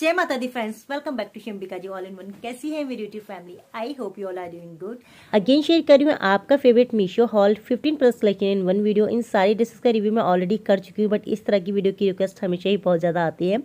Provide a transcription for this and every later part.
जय माता दी friends welcome back to Shimbika ji all in one कैसी है मेरी YouTube family I hope you all are doing good again share कर रही हूँ आपका फेवरेट मीशो हॉल 15 प्लस लेकिन इन वन वीडियो इन सारी ड्रेसेस का रिव्यू मैं ऑलरेडी कर चुकी हूँ बट इस तरह की वीडियो की रिक्वेस्ट हमेशा ही बहुत ज़्यादा आती है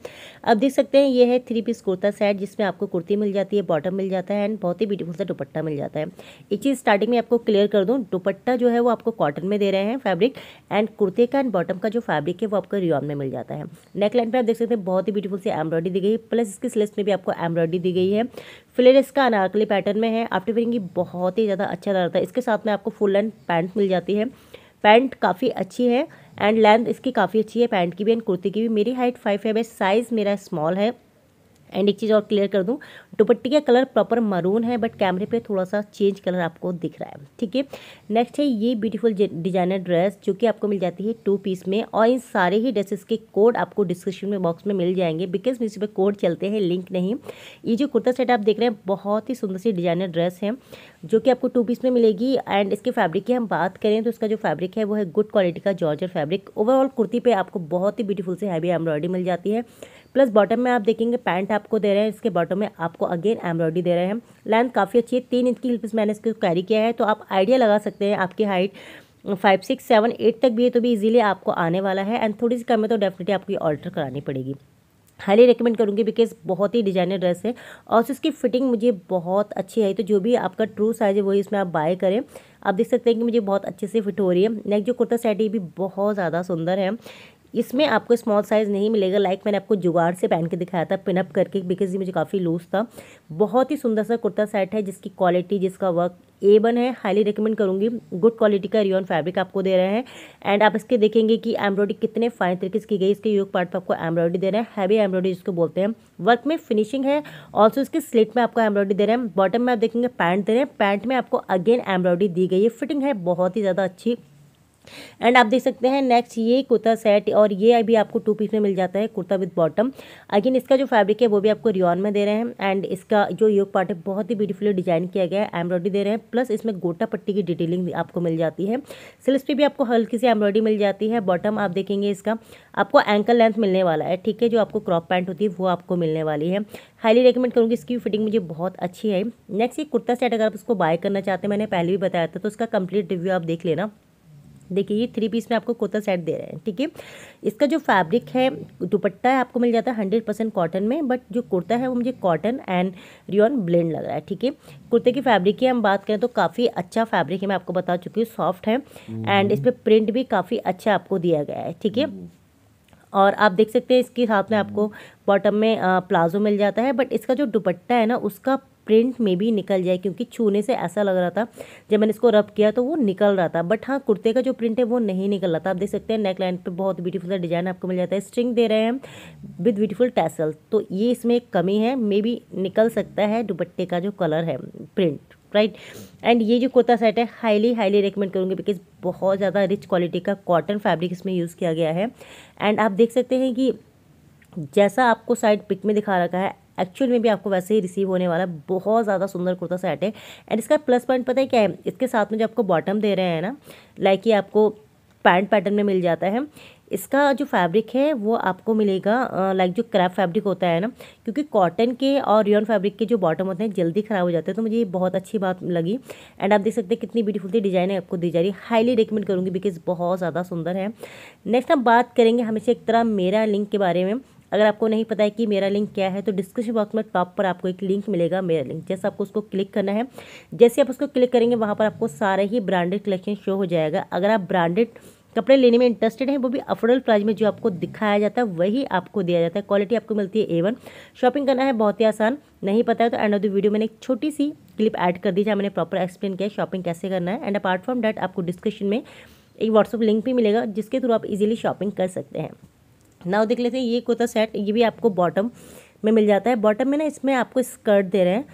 अब देख सकते हैं ये है थ्री पीस कुर्ता सेट जिसमें आपको कुर्ती मिल जाती है बॉटम मिल जाता है एंड बहुत ही ब्यूटीफुल सा दुपट्टा मिल जाता है एक चीज़ स्टार्टिंग में आपको क्लियर कर दूँ दुपट्टा जो है वो आपको कॉटन में दे रहे हैं फैब्रिक एंड कुर्ते का एंड बॉटम का जो फैब्रिक है वो आपको रियॉन में मिल जाता है नेक लाइन पर आप देख सकते हैं बहुत ही ब्यूटीफुल से एम्ब्रॉयडरी दी गई प्लस इसकी स्लेस में भी आपको एम्ब्रॉयडरी दी गई है फ्लेयर इसका अनारकली पैटर्न में है आफ्टर वेयरिंग बहुत ही ज़्यादा अच्छा लगता है इसके साथ में आपको फुल लेंथ पैंट मिल जाती है पैंट काफ़ी अच्छी है एंड लेंथ इसकी काफ़ी अच्छी है पैंट की भी एंड कुर्ती की भी मेरी हाइट फाइव है बस साइज़ मेरा स्मॉल है एंड एक चीज़ और क्लियर कर दूँ दुपट्टे का कलर प्रॉपर मरून है बट कैमरे पे थोड़ा सा चेंज कलर आपको दिख रहा है ठीक है नेक्स्ट है ये ब्यूटीफुल डिजाइनर ड्रेस जो कि आपको मिल जाती है टू पीस में और इन सारे ही ड्रेसेस के कोड आपको डिस्क्रिप्शन में बॉक्स में मिल जाएंगे बिकॉज इस पर कोड चलते हैं लिंक नहीं ये जो कुर्ता सेट आप देख रहे हैं बहुत ही सुंदर सी डिजाइनर ड्रेस है जो कि आपको टू पीस में मिलेगी एंड इसके फैब्रिक की हम बात करें तो इसका जो फैब्रिक है वो है गुड क्वालिटी का जॉर्जर फैब्रिक ओवरऑल कुर्ती पर आपको बहुत ही ब्यूटीफुल से हैवी एम्ब्रॉयडरी मिल जाती है प्लस बॉटम में आप देखेंगे पैंट आपको दे रहे हैं इसके बॉटम में आपको अगेन एम्ब्रॉयडरी दे रहे हैं लेंथ काफ़ी अच्छी है तीन इंच की हिल्पस मैंने इसको कैरी किया है तो आप आइडिया लगा सकते हैं आपकी height five six seven eight तक भी है तो भी इजीली आपको आने वाला है एंड थोड़ी सी कम है तो डेफिनेटली आपको ऑल्टर करानी पड़ेगी हाईली रिकमेंड करूँगी बिकॉज बहुत ही डिजाइनर ड्रेस है और इसकी फिटिंग मुझे बहुत अच्छी आई तो जो भी आपका ट्रू साइज है वही इसमें आप बाय करें आप देख सकते हैं कि मुझे बहुत अच्छे से फिट हो रही है नेक्स्ट जो कुर्ता सेट है ये भी बहुत ज़्यादा सुंदर है इसमें आपको स्मॉल साइज़ नहीं मिलेगा लाइक मैंने आपको जुगाड़ से पहन के दिखाया था पिनअप करके बिकॉज ये मुझे काफ़ी लूज़ था बहुत ही सुंदर सा कुर्ता सेट है जिसकी क्वालिटी जिसका वर्क ए वन है हाईली रिकमेंड करूँगी गुड क्वालिटी का रियन फैब्रिक आपको दे रहे हैं एंड आप इसके देखेंगे कि एम्ब्रॉयडरी कितने फाइन तरीके से की गई इसके योग पार्ट पर आपको एम्ब्रॉयडरी दे रहे हैं हैवी एम्ब्रॉयडरी जिसको बोलते हैं वर्क में फिनिशिंग है ऑल्सो इसके स्लिट में आपको एम्ब्रॉयडरी दे रहे हैं बॉटम में आप देखेंगे पैंट दे रहे हैं पैंट में आपको अगेन एम्ब्रॉयडरी दी गई है फिटिंग है बहुत ही ज़्यादा अच्छी एंड आप देख सकते हैं नेक्स्ट ये कुर्ता सेट और ये अभी आपको टू पीस में मिल जाता है कुर्ता विद बॉटम अगेन इसका जो फैब्रिक है वो भी आपको रियॉन में दे रहे हैं एंड इसका जो योग पार्ट है बहुत ही ब्यूटीफुली डिजाइन किया गया है एम्ब्रॉयडरी दे रहे हैं प्लस इसमें गोटा पट्टी की डिटेलिंग आपको मिल जाती है सिल्स पे भी आपको हल्की सी एम्ब्रॉयडरी मिल जाती है बॉटम आप देखेंगे इसका आपको एंकल लेंथ मिलने वाला है ठीक है जो आपको क्रॉप पैंट होती है वो आपको मिलने वाली है हाईली रिकमेंड करूँगी इसकी फिटिंग मुझे बहुत अच्छी है नेक्स्ट ये कुर्ता सेट अगर आप उसको बाय करना चाहते हैं मैंने पहले भी बताया था तो उसका कंप्लीट रिव्यू आप देख लेना देखिए ये थ्री पीस में आपको कोता सेट दे रहे हैं ठीक है इसका जो फैब्रिक है दुपट्टा है आपको मिल जाता है हंड्रेड परसेंट कॉटन में बट जो कुर्ता है वो मुझे कॉटन एंड रियॉन ब्लेंड लग रहा है ठीक है कुर्ते की फैब्रिक की हम बात करें तो काफ़ी अच्छा फैब्रिक है मैं आपको बता चुकी हूँ सॉफ्ट है एंड इस पर प्रिंट भी काफ़ी अच्छा आपको दिया गया है ठीक है हम्म। और आप देख सकते हैं इसके साथ में आपको बॉटम हम्म। में प्लाजो मिल जाता है बट इसका जो दुपट्टा है ना उसका प्रिंट में भी निकल जाए क्योंकि छूने से ऐसा लग रहा था जब मैंने इसको रब किया तो वो निकल रहा था बट हाँ कुर्ते का जो प्रिंट है वो नहीं निकल रहा था आप देख सकते हैं नेक लाइन पर बहुत ब्यूटीफुल सा डिज़ाइन आपको मिल जाता है स्ट्रिंग दे रहे हैं विद ब्यूटीफुल टैसल तो ये इसमें एक कमी है मे बी निकल सकता है दुपट्टे का जो कलर है प्रिंट राइट एंड ये जो कुर्ता सेट है हाईली हाईली रिकमेंड करूँगी बिकॉज बहुत ज़्यादा रिच क्वालिटी का कॉटन फैब्रिक इसमें यूज़ किया गया है एंड आप देख सकते हैं कि जैसा आपको साइड पिक में दिखा रखा है एक्चुअल में भी आपको वैसे ही रिसीव होने वाला है बहुत ज़्यादा सुंदर कुर्ता सेट है एंड इसका प्लस पॉइंट पता है क्या है इसके साथ में जो आपको बॉटम दे रहे हैं ना लाइक ये आपको पैंट पैटर्न में मिल जाता है इसका जो फैब्रिक है वो आपको मिलेगा लाइक जो क्रैप फैब्रिक होता है ना क्योंकि कॉटन के और रियन फैब्रिक के जो बॉटम होते हैं जल्दी ख़राब हो जाते हैं तो मुझे ये बहुत अच्छी बात लगी एंड आप देख सकते हैं कितनी ब्यूटीफुल थी डिज़ाइन आपको दी जा रही है हाईली रिकमेंड करूँगी बिकॉज बहुत ज़्यादा सुंदर है नेक्स्ट हम बात करेंगे हमेशा एक तरह मेरा लिंक के बारे में अगर आपको नहीं पता है कि मेरा लिंक क्या है तो डिस्क्रिप्शन बॉक्स में टॉप पर आपको एक लिंक मिलेगा मेरा लिंक जैसे आपको उसको क्लिक करना है जैसे आप उसको क्लिक करेंगे वहाँ पर आपको सारे ही ब्रांडेड कलेक्शन शो हो जाएगा अगर आप ब्रांडेड कपड़े लेने में इंटरेस्टेड हैं वो भी अफोर्डेबल प्राइस में जो आपको दिखाया जाता है वही आपको दिया जाता है क्वालिटी आपको मिलती है एवन शॉपिंग करना है बहुत ही आसान नहीं पता है तो एंड ऑफ द वीडियो मैंने एक छोटी सी क्लिप ऐड कर दी जहाँ मैंने प्रॉपर एक्सप्लेन किया शॉपिंग कैसे करना है एंड अपार्ट फ्रॉम डैट आपको डिस्क्रिप्शन में एक व्हाट्सअप लिंक भी मिलेगा जिसके थ्रू आप इजिली शॉपिंग कर सकते हैं नाव देख लेते हैं ये कुर्ता सेट ये भी आपको बॉटम में मिल जाता है बॉटम में ना इसमें आपको स्कर्ट दे रहे हैं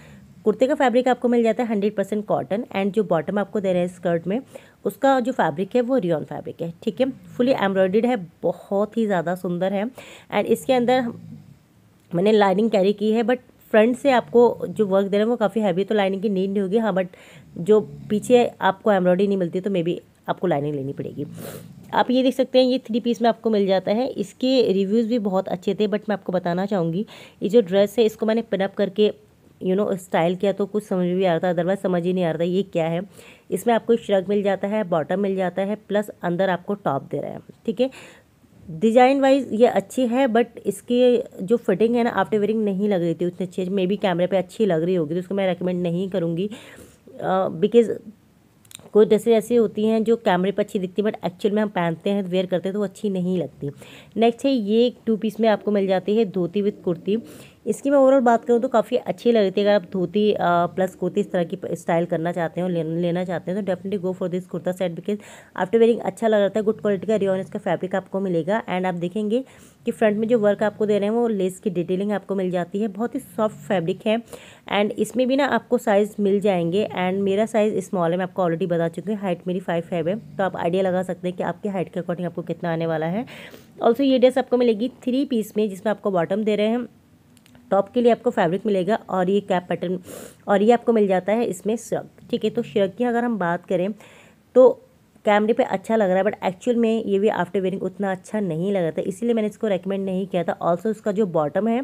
कुर्ते का फैब्रिक आपको मिल जाता है हंड्रेड परसेंट कॉटन एंड जो बॉटम आपको दे रहे हैं स्कर्ट में उसका जो फैब्रिक है वो रियॉन फैब्रिक है ठीक है फुली एम्ब्रॉयड है बहुत ही ज़्यादा सुंदर है एंड इसके अंदर मैंने लाइनिंग कैरी की है बट फ्रंट से आपको जो वर्क दे रहे हैं वो काफ़ी हैवी तो लाइनिंग की नीड नहीं होगी हाँ बट जो पीछे आपको एम्ब्रॉयडरी नहीं मिलती तो मे बी आपको लाइनिंग लेनी पड़ेगी आप ये देख सकते हैं ये थ्री पीस में आपको मिल जाता है इसके रिव्यूज़ भी बहुत अच्छे थे बट मैं आपको बताना चाहूँगी ये जो ड्रेस है इसको मैंने पिनअप करके यू नो स्टाइल किया तो कुछ समझ भी आ रहा था अदरवाइज समझ ही नहीं आ रहा था ये क्या है इसमें आपको श्रग मिल जाता है बॉटम मिल जाता है प्लस अंदर आपको टॉप दे रहा है ठीक है डिज़ाइन वाइज ये अच्छी है बट इसकी जो फिटिंग है ना आफ्टर वेयरिंग नहीं लग रही थी उतनी अच्छी मे बी कैमरे पे अच्छी लग रही होगी तो उसको मैं रेकमेंड नहीं करूँगी बिकॉज कोई ड्रेसेज ऐसी होती हैं जो कैमरे पर अच्छी दिखती है बट एक्चुअल में हम पहनते हैं वेयर करते हैं तो अच्छी नहीं लगती नेक्स्ट है ये एक टू पीस में आपको मिल जाती है धोती विथ कुर्ती इसकी मैं ओवरऑल बात करूँ तो काफ़ी अच्छी लग रही थी अगर आप धोती प्लस कुर्ती इस तरह की स्टाइल करना चाहते हो लेना चाहते हो तो definitely go for this kurta set because after wearing अच्छा लग रहा था गुड क्वालिटी का रिओन इसका फैब्रिक आपको मिलेगा एंड आप देखेंगे कि फ्रंट में जो वर्क आपको दे रहे हैं वो लेस की डिटेलिंग आपको मिल जाती है बहुत ही सॉफ्ट फैब्रिक है एंड इसमें भी ना आपको साइज़ मिल जाएंगे एंड मेरा साइज़ स्मॉल है मैं आपको ऑलरेडी बता चुकी हूँ हाइट मेरी फाइव फाइव है तो आप आइडिया लगा सकते हैं कि आपकी हाइट के अकॉर्डिंग आपको कितना आने वाला है ऑल्सो ये ड्रेस आपको मिलेगी थ्री पीस में जिसमें आपको बॉटम दे रहे हैं टॉप के लिए आपको फैब्रिक मिलेगा और ये कैप पैटर्न और ये आपको मिल जाता है इसमें श्रग ठीक है तो श्रग की अगर हम बात करें तो कैमरे पे अच्छा लग रहा है बट एक्चुअल में ये भी आफ्टर वेयरिंग उतना अच्छा नहीं लग रहा था इसीलिए मैंने इसको रेकमेंड नहीं किया था ऑल्सो उसका जो बॉटम है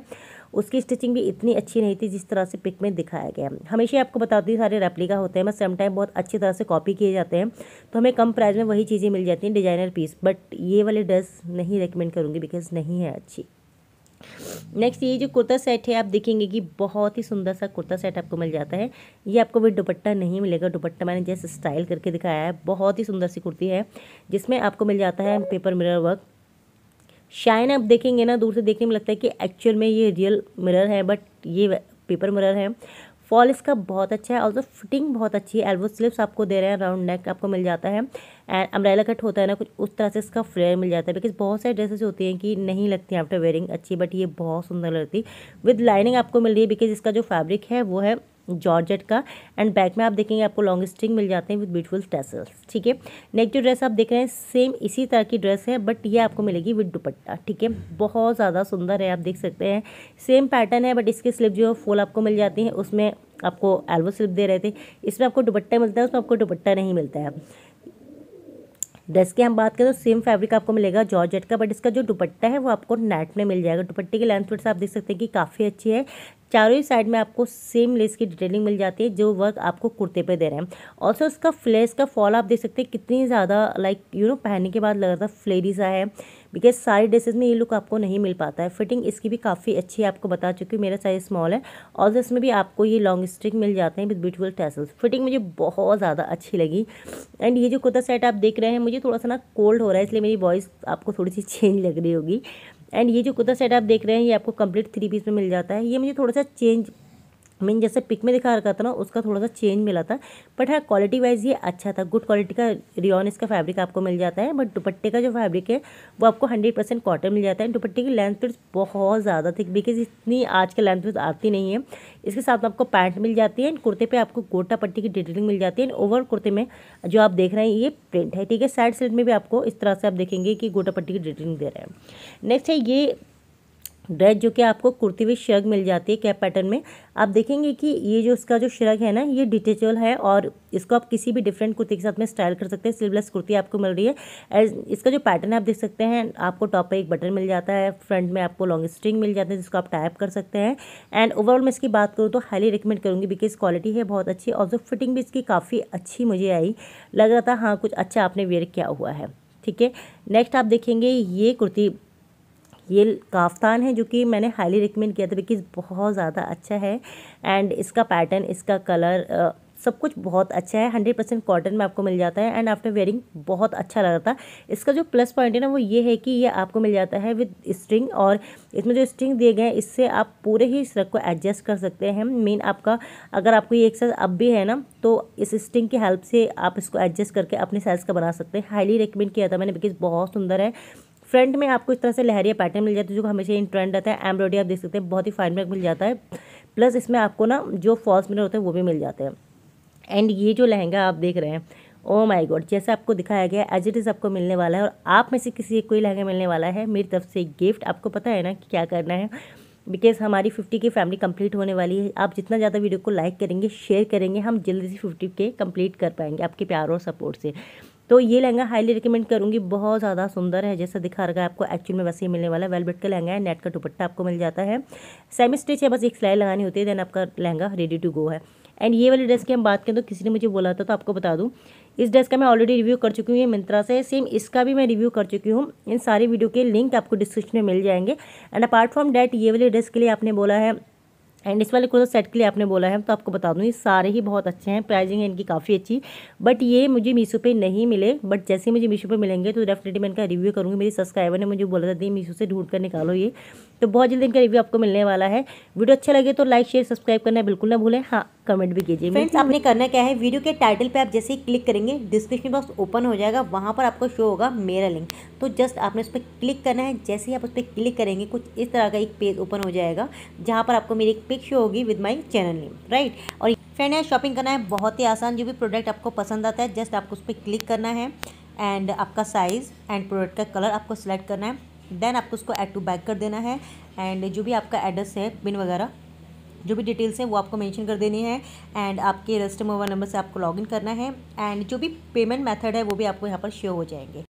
उसकी स्टिचिंग भी इतनी अच्छी नहीं थी जिस तरह से पिक में दिखाया गया हमेशा आपको बताती हूँ सारे रेप्लिका होते हैं बस टाइम बहुत अच्छी तरह से कॉपी किए जाते हैं तो हमें कम प्राइस में वही चीज़ें मिल जाती हैं डिजाइनर पीस बट ये वाले ड्रेस नहीं रिकमेंड करूँगी बिकॉज नहीं है अच्छी नेक्स्ट ये जो कुर्ता सेट है आप देखेंगे कि बहुत ही सुंदर सा कुर्ता सेट आपको मिल जाता है ये आपको भी दुपट्टा नहीं मिलेगा दुपट्टा मैंने जैसे स्टाइल करके दिखाया है बहुत ही सुंदर सी कुर्ती है जिसमें आपको मिल जाता है पेपर मिरर वर्क शाइन आप देखेंगे ना दूर से देखने में लगता है कि एक्चुअल में ये रियल मिरर है बट ये पेपर मिरर है फॉल इसका बहुत अच्छा है ऑल्सो फिटिंग बहुत अच्छी है एल्बो स्लिप्स आपको दे रहे हैं राउंड नेक आपको मिल जाता है एंड अम्ब्रेला कट होता है ना कुछ उस तरह से इसका फ्लेयर मिल जाता है बिकॉज बहुत सारी ड्रेसेस होती हैं कि नहीं लगती आफ्टर वेयरिंग अच्छी बट ये बहुत सुंदर लगती विद लाइनिंग आपको मिल रही है बिकॉज इसका जो फैब्रिक है वो है जॉर्जेट का एंड बैक में आप देखेंगे आपको लॉन्ग स्टिंग मिल जाते हैं विद ब्यूटीफुल टेसल्स ठीक है नेक्स्ट जो ड्रेस आप देख रहे हैं सेम इसी तरह की ड्रेस है बट ये आपको मिलेगी विद दुपट्टा ठीक है बहुत ज़्यादा सुंदर है आप देख सकते हैं सेम पैटर्न है बट इसके स्लिप जो है फुल आपको मिल जाती है उसमें आपको एल्बो स्लिप दे रहे थे इसमें आपको दुपट्टा मिलता है उसमें आपको दुपट्टा नहीं मिलता है ड्रेस की हम बात करें तो सेम फैब्रिक आपको मिलेगा जॉर्जेट का बट इसका जो दुपट्टा है वो आपको नेट में मिल जाएगा दुपट्टे की लेंथ से आप देख सकते हैं कि काफ़ी अच्छी है चारों ही साइड में आपको सेम लेस की डिटेलिंग मिल जाती है जो वर्क आपको कुर्ते पे दे रहे हैं ऑल्सो उसका फ्लेस का फॉल आप देख सकते हैं कितनी ज़्यादा लाइक यू नो पहनने के बाद लग रहा था फ्लेरी सा है बिकॉज सारे ड्रेसेज में ये लुक आपको नहीं मिल पाता है फिटिंग इसकी भी काफ़ी अच्छी है आपको बता चुकी हूँ मेरा साइज़ स्मॉल है और इसमें भी आपको ये लॉन्ग स्ट्रिक मिल जाते हैं विद ब्यूटीफुल टैसल्स फिटिंग मुझे बहुत ज़्यादा अच्छी लगी एंड ये जो कुर्ता सेट आप देख रहे हैं मुझे थोड़ा सा ना कोल्ड हो रहा है इसलिए मेरी वॉइस आपको थोड़ी सी चेंज लग रही होगी एंड ये जो कुर्ता सेट आप देख रहे हैं ये आपको कंप्लीट थ्री पीस में मिल जाता है ये मुझे थोड़ा सा चेंज मैंने जैसे पिक में दिखा रखा था ना उसका थोड़ा सा चेंज मिला था बट हाँ क्वालिटी वाइज ये अच्छा था गुड क्वालिटी का रियॉन इसका फैब्रिक आपको मिल जाता है बट दुपट्टे का जो फैब्रिक है वो आपको हंड्रेड परसेंट कॉटन मिल जाता है दुपट्टे की लेंथ फिर बहुत ज़्यादा थी बिकॉज इतनी आज के लेंथ फिर आती नहीं है इसके साथ आपको पैंट मिल जाती है एंड कुर्ते पर आपको गोटा पट्टी की डिटेलिंग मिल जाती है एंड ओवर कुर्ते में जो आप देख रहे हैं ये प्रिंट है ठीक है साइड साइड में भी आपको इस तरह से आप देखेंगे कि गोटा पट्टी की डिटेलिंग दे रहे हैं नेक्स्ट है ये ड्रेस जो कि आपको कुर्ती विद शर्ग मिल जाती है कैप पैटर्न में आप देखेंगे कि ये जो इसका जो शर्ग है ना ये डिटेचल है और इसको आप किसी भी डिफरेंट कुर्ती के साथ में स्टाइल कर सकते हैं स्लीवलेस कुर्ती आपको मिल रही है एज इसका जो पैटर्न है आप देख सकते हैं आपको टॉप पर एक बटन मिल जाता है फ्रंट में आपको लॉन्ग स्ट्रिंग मिल जाती है जिसको आप टाइप कर सकते हैं एंड ओवरऑल मैं इसकी बात करूँ तो हाईली रिकमेंड करूँगी बिकॉज क्वालिटी है बहुत अच्छी और जो फिटिंग भी इसकी काफ़ी अच्छी मुझे आई लग रहा था हाँ कुछ अच्छा आपने वेयर किया हुआ है ठीक है नेक्स्ट आप देखेंगे ये कुर्ती ये काफ्तान है जो कि मैंने हाईली रिकमेंड किया था बिकॉज बहुत ज़्यादा अच्छा है एंड इसका पैटर्न इसका कलर सब कुछ बहुत अच्छा है हंड्रेड परसेंट कॉटन में आपको मिल जाता है एंड आफ्टर वेयरिंग बहुत अच्छा रहा था इसका जो प्लस पॉइंट है ना वो ये है कि ये आपको मिल जाता है विद स्ट्रिंग और इसमें जो स्ट्रिंग दिए गए हैं इससे आप पूरे ही स्ट्रक को एडजस्ट कर सकते हैं मेन आपका अगर आपको ये एक साइज अब भी है ना तो इस स्ट्रिंग की हेल्प से आप इसको एडजस्ट करके अपने साइज़ का बना सकते हैं हाईली रिकमेंड किया था मैंने बिकॉज बहुत सुंदर है फ्रंट में आपको इस तरह से लहरिया पैटर्न मिल जाता है जो हमेशा इन ट्रेंड रहता है एम्ब्रॉयडरी आप देख सकते हैं बहुत ही फाइन वर्क मिल जाता है प्लस इसमें आपको ना जो फॉल्स मिनर होते हैं वो भी मिल जाते हैं एंड ये जो लहंगा आप देख रहे हैं ओ माय गॉड जैसे आपको दिखाया गया एज इट इज़ आपको मिलने वाला है और आप में से किसी कोई लहंगा मिलने वाला है मेरी तरफ से गिफ्ट आपको पता है ना कि क्या करना है बिकॉज हमारी फिफ्टी की फैमिली कंप्लीट होने वाली है आप जितना ज़्यादा वीडियो को लाइक करेंगे शेयर करेंगे हम जल्दी से फिफ्टी के कम्प्लीट कर पाएंगे आपके प्यार और सपोर्ट से तो ये लहंगा हाईली रिकमेंड करूँगी बहुत ज़्यादा सुंदर है जैसा दिखा रहा है आपको एक्चुअल में वैसे ही मिलने वाला है वेलबेट का लहंगा है नेट का दुपट्टा आपको मिल जाता है सेमी स्टिच है बस एक सिलाई लगानी होती है देन आपका लहंगा रेडी टू गो है एंड ये वाली ड्रेस की हम बात करें तो किसी ने मुझे बोला था तो आपको बता दूँ इस ड्रेस का मैं ऑलरेडी रिव्यू कर चुकी हूँ मिंत्रा से सेम इसका भी मैं रिव्यू कर चुकी हूँ इन सारी वीडियो के लिंक आपको डिस्क्रिप्शन में मिल जाएंगे एंड अपार्ट फ्रॉम डैट ये वाली ड्रेस के लिए आपने बोला है एंड इस वाले कुर्ता सेट के लिए आपने बोला है तो आपको बता दूँ ये सारे ही बहुत अच्छे हैं प्राइजिंग है इनकी काफ़ी अच्छी बट ये मुझे मीशो पे नहीं मिले बट जैसे मुझे मीशो पे मिलेंगे तो डेफिनेटली मैं इनका रिव्यू करूँगी मेरी सब्सक्राइबर ने मुझे बोला था दी मीशो से ढूंढ कर निकालो ये तो बहुत जल्दी इनका रिव्यू आपको मिलने वाला है वीडियो अच्छा लगे तो लाइक शेयर सब्सक्राइब करना बिल्कुल ना भूलें हाँ कमेंट भी कीजिए फ्रेंड्स आपने करना क्या है वीडियो के टाइटल पे आप जैसे ही क्लिक करेंगे डिस्क्रिप्शन बॉक्स ओपन हो जाएगा वहाँ पर आपको शो होगा मेरा लिंक तो जस्ट आपने उस पर क्लिक करना है जैसे ही आप उस पर क्लिक करेंगे कुछ इस तरह का एक पेज ओपन हो जाएगा जहाँ पर आपको मेरी एक पिक शो होगी with my channel name right और फ्रेंड यहाँ शॉपिंग करना है बहुत ही आसान जो भी प्रोडक्ट आपको पसंद आता है जस्ट आपको उस पर क्लिक करना है एंड आपका साइज़ एंड प्रोडक्ट का कलर आपको सेलेक्ट करना है देन आपको उसको एड टू बैक कर देना है एंड जो भी आपका एड्रेस है पिन वगैरह जो भी डिटेल्स हैं वो आपको मेंशन कर देनी है एंड आपके रजिस्टर मोबाइल नंबर से आपको लॉगिन करना है एंड जो भी पेमेंट मेथड है वो भी आपको यहाँ पर शो हो जाएंगे